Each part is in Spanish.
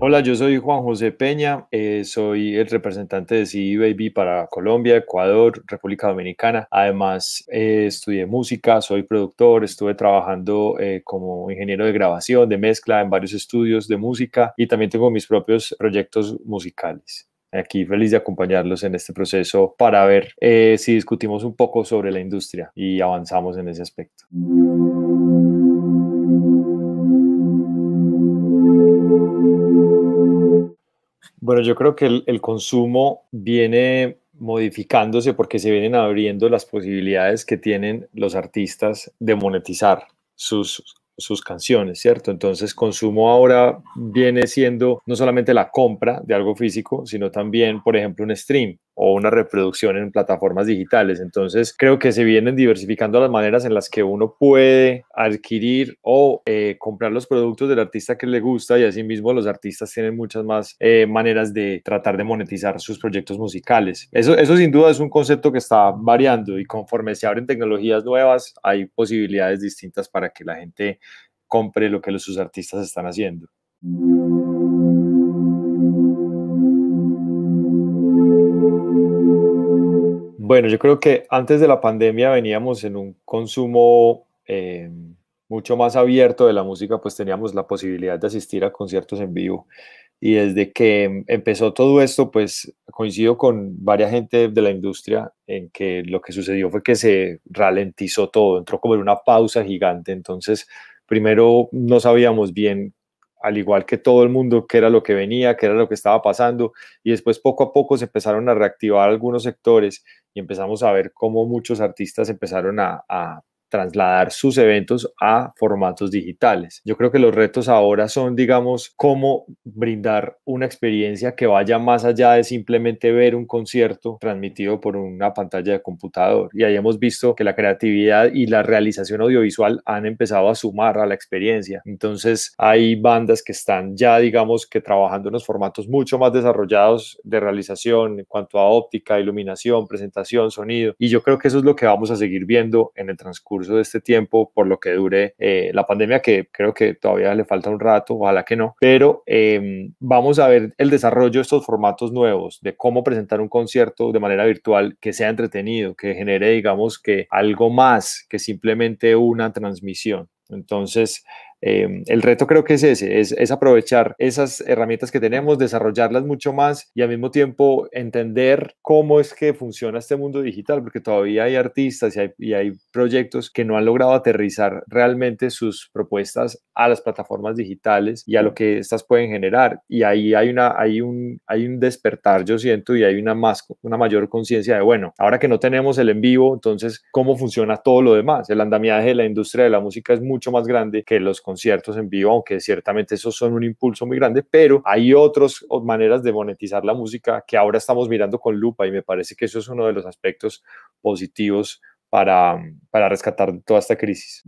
Hola, yo soy Juan José Peña, eh, soy el representante de CD Baby para Colombia, Ecuador, República Dominicana. Además, eh, estudié música, soy productor, estuve trabajando eh, como ingeniero de grabación, de mezcla en varios estudios de música y también tengo mis propios proyectos musicales. Aquí feliz de acompañarlos en este proceso para ver eh, si discutimos un poco sobre la industria y avanzamos en ese aspecto. Bueno, yo creo que el, el consumo viene modificándose porque se vienen abriendo las posibilidades que tienen los artistas de monetizar sus sus canciones, ¿cierto? Entonces, consumo ahora viene siendo no solamente la compra de algo físico, sino también, por ejemplo, un stream o una reproducción en plataformas digitales. Entonces, creo que se vienen diversificando las maneras en las que uno puede adquirir o eh, comprar los productos del artista que le gusta y asimismo los artistas tienen muchas más eh, maneras de tratar de monetizar sus proyectos musicales. Eso, eso sin duda es un concepto que está variando y conforme se abren tecnologías nuevas, hay posibilidades distintas para que la gente compre lo que los, sus artistas están haciendo. Bueno, yo creo que antes de la pandemia veníamos en un consumo eh, mucho más abierto de la música, pues teníamos la posibilidad de asistir a conciertos en vivo. Y desde que empezó todo esto, pues coincido con varias gente de la industria en que lo que sucedió fue que se ralentizó todo, entró como en una pausa gigante. Entonces, primero no sabíamos bien al igual que todo el mundo, qué era lo que venía, qué era lo que estaba pasando, y después poco a poco se empezaron a reactivar algunos sectores y empezamos a ver cómo muchos artistas empezaron a, a trasladar sus eventos a formatos digitales. Yo creo que los retos ahora son, digamos, cómo brindar una experiencia que vaya más allá de simplemente ver un concierto transmitido por una pantalla de computador. Y ahí hemos visto que la creatividad y la realización audiovisual han empezado a sumar a la experiencia. Entonces hay bandas que están ya, digamos, que trabajando en los formatos mucho más desarrollados de realización en cuanto a óptica, iluminación, presentación, sonido. Y yo creo que eso es lo que vamos a seguir viendo en el transcurso de este tiempo, por lo que dure eh, la pandemia, que creo que todavía le falta un rato, ojalá que no, pero em, vamos a ver el desarrollo de estos formatos nuevos, de cómo presentar un concierto de manera virtual que sea entretenido, que genere, digamos, que algo más que simplemente una transmisión. Entonces, Em, el reto creo que es ese, es, aprovechar esas herramientas que tenemos, desarrollarlas mucho más y al mismo tiempo entender cómo es que funciona este mundo digital, porque todavía hay artistas y hay, y hay proyectos que no han logrado aterrizar realmente sus propuestas a las plataformas digitales y a lo que estas pueden generar. Y ahí hay, una, hay, un, hay un despertar, yo siento, y hay una, más, una mayor conciencia de, bueno, ahora que no tenemos el en vivo, entonces, ¿cómo funciona todo lo demás? El andamiaje de la industria de la música es mucho más grande que los conciertos en vivo, aunque ciertamente esos son un impulso muy grande, pero hay otras maneras de monetizar la música que ahora estamos mirando con lupa y me parece que eso es uno de los aspectos positivos para, para rescatar toda esta crisis.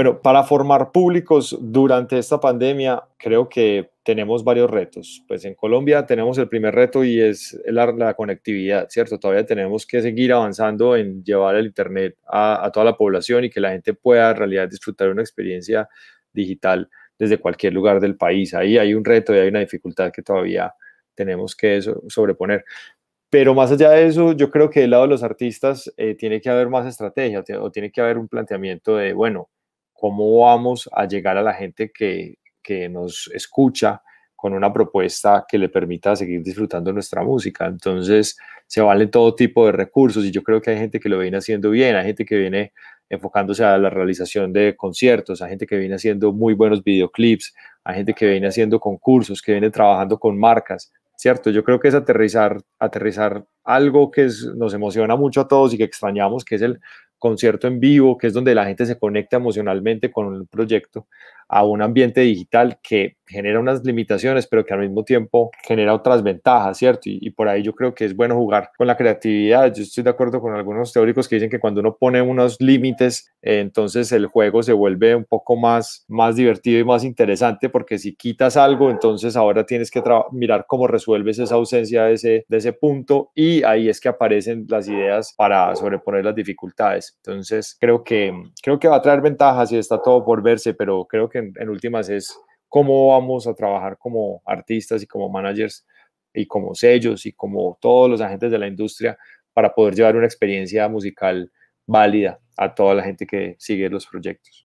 Bueno, para formar públicos durante esta pandemia creo que tenemos varios retos. Pues en Colombia tenemos el primer reto y es la, conectividad, ¿cierto? Todavía tenemos que seguir avanzando en llevar el Internet a, toda la población y que la gente pueda en realidad disfrutar de una experiencia digital desde cualquier lugar del país. Ahí hay un reto y hay una dificultad que todavía tenemos que sobreponer. Pero más allá de eso, yo creo que del lado de los artistas eh, tiene que haber más estrategia o tiene que haber un planteamiento de, bueno, cómo vamos a llegar a la gente que, que nos escucha con una propuesta que le permita seguir disfrutando nuestra música. Entonces, se valen todo tipo de recursos y yo creo que hay gente que lo viene haciendo bien, hay gente que viene enfocándose a la realización de conciertos, hay gente que viene haciendo muy buenos videoclips, hay gente que viene haciendo concursos, que viene trabajando con marcas, ¿cierto? Yo creo que es aterrizar, aterrizar algo que nos emociona mucho a todos y que extrañamos, que es el concierto en vivo, que es donde la gente se conecta emocionalmente con el proyecto, a un ambiente digital que genera unas limitaciones, pero que al mismo tiempo genera otras ventajas, ¿cierto? Y, por ahí yo creo que es bueno jugar con la creatividad. Yo estoy de acuerdo con algunos teóricos que dicen que cuando uno pone unos límites, eh, entonces el juego se vuelve un poco más, más divertido y más interesante, porque si quitas algo, entonces ahora tienes que mirar cómo resuelves esa ausencia de ese, de ese punto y ahí es que aparecen las ideas para sobreponer las dificultades. Entonces creo que, creo que va a traer ventajas y está todo por verse, pero creo que en últimas es cómo vamos a trabajar como artistas y como managers y como sellos y como todos los agentes de la industria para poder llevar una experiencia musical válida a toda la gente que sigue los proyectos.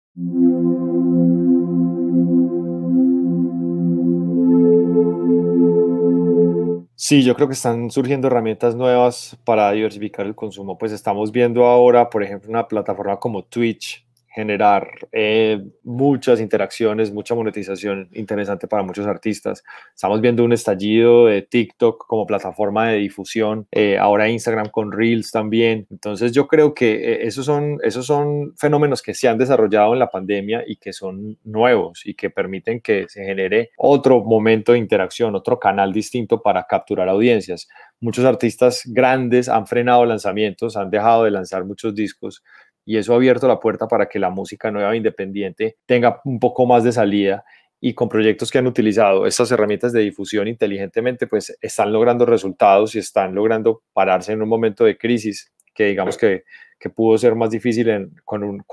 Sí, yo creo que están surgiendo herramientas nuevas para diversificar el consumo. Pues estamos viendo ahora, por ejemplo, una plataforma como Twitch, generar eh, muchas interacciones, mucha monetización interesante para muchos artistas. Estamos viendo un estallido de TikTok como plataforma de difusión, eh, ahora Instagram con Reels también. Entonces yo creo que eh, esos, son, esos son fenómenos que se han desarrollado en la pandemia y que son nuevos y que permiten que se genere otro momento de interacción, otro canal distinto para capturar audiencias. Muchos artistas grandes han frenado lanzamientos, han dejado de lanzar muchos discos y eso ha abierto la puerta para que la música nueva e independiente tenga un poco más de salida y con proyectos que han utilizado estas herramientas de difusión inteligentemente, pues están logrando resultados y están logrando pararse en un momento de crisis que digamos que, que pudo ser más difícil con, un,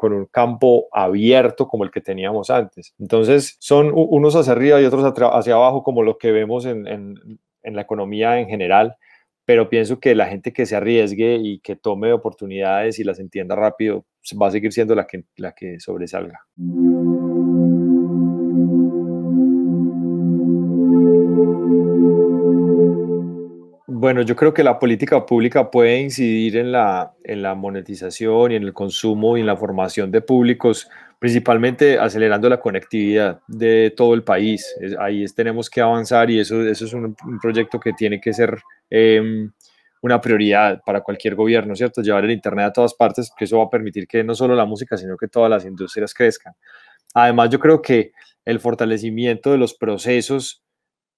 un campo abierto como el que teníamos antes. Entonces, son unos hacia arriba y otros hacia abajo, como lo que vemos en la economía en general, pero pienso que la gente que se arriesgue y que tome oportunidades y las entienda rápido pues, va a seguir siendo la que, sobresalga. Bueno, yo creo que la política pública puede incidir en la, en la monetización y en el consumo y en la formación de públicos principalmente acelerando la conectividad de todo el país. ahí es, tenemos que avanzar y eso, eso es un, proyecto que tiene que ser em, una prioridad para cualquier gobierno, ¿cierto? Llevar el Internet a todas partes, que eso va a permitir que no solo la música, sino que todas las industrias crezcan. Además, yo creo que el fortalecimiento de los procesos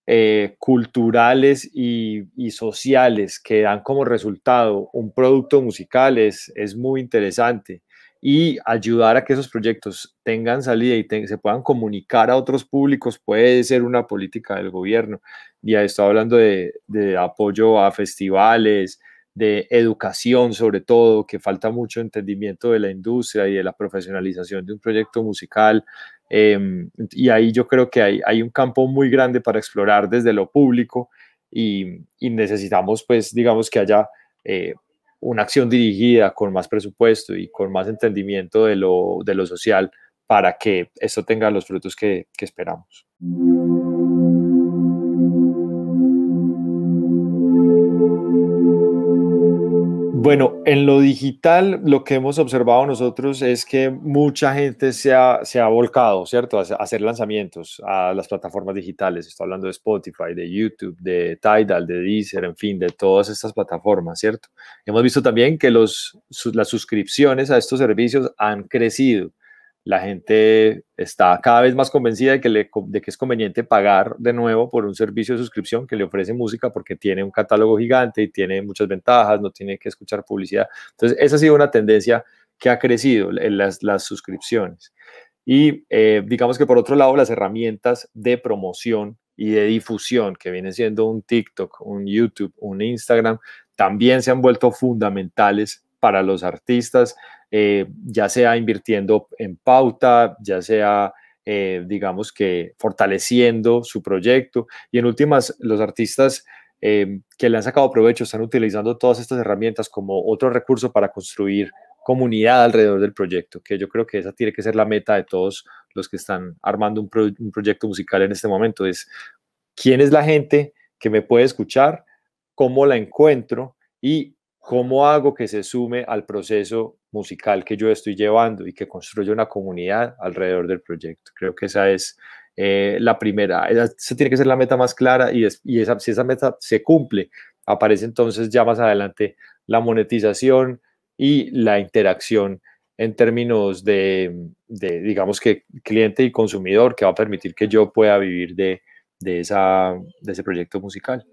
eh, culturales y, sociales que dan como resultado un producto musical es, es muy interesante y ayudar a que esos proyectos tengan salida y se puedan comunicar a otros públicos puede ser una política del gobierno. Ya estoy hablando de, apoyo a festivales, de educación sobre todo, que falta mucho entendimiento de la industria y de la profesionalización de un proyecto musical. Em, y ahí yo creo que hay, un campo muy grande para explorar desde lo público y, necesitamos pues digamos que haya eh, una acción dirigida con más presupuesto y con más entendimiento de lo, social para que esto tenga los frutos que, que esperamos. Bueno, en lo digital lo que hemos observado nosotros es que mucha gente se ha, volcado, ¿cierto? A hacer lanzamientos a las plataformas digitales. Estoy hablando de Spotify, de YouTube, de Tidal, de Deezer, en fin, de todas estas plataformas, ¿cierto? Hemos visto también que los, las suscripciones a estos servicios han crecido la gente está cada vez más convencida de que, es conveniente pagar de nuevo por un servicio de suscripción que le ofrece música porque tiene un catálogo gigante y tiene muchas ventajas, no tiene que escuchar publicidad. Entonces, esa ha sido una tendencia que ha crecido en eh, las, suscripciones. Y eh, digamos que por otro lado, las herramientas de promoción y de difusión, que vienen siendo un TikTok, un YouTube, un Instagram, también se han vuelto fundamentales para los artistas eh, ya sea invirtiendo en pauta, ya sea, eh, digamos que, fortaleciendo su proyecto. Y en últimas, los artistas eh, que le han sacado provecho están utilizando todas estas herramientas como otro recurso para construir comunidad alrededor del proyecto, que yo creo que esa tiene que ser la meta de todos los que están armando un, un proyecto musical en este momento, es quién es la gente que me puede escuchar, cómo la encuentro y cómo hago que se sume al proceso musical que yo estoy llevando y que construye una comunidad alrededor del proyecto. Creo que esa es eh, la primera, esa tiene que ser la meta más clara y, esa, si esa meta se cumple, aparece entonces ya más adelante la monetización y la interacción en términos de, digamos que cliente y consumidor que va a permitir que yo pueda vivir de, esa, de ese proyecto musical.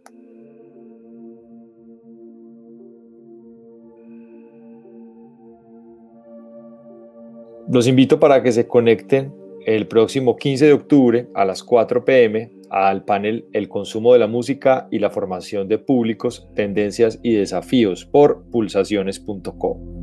Los invito para que se conecten el próximo 15 de octubre a las 4 pm al panel El consumo de la música y la formación de públicos, tendencias y desafíos por pulsaciones.com.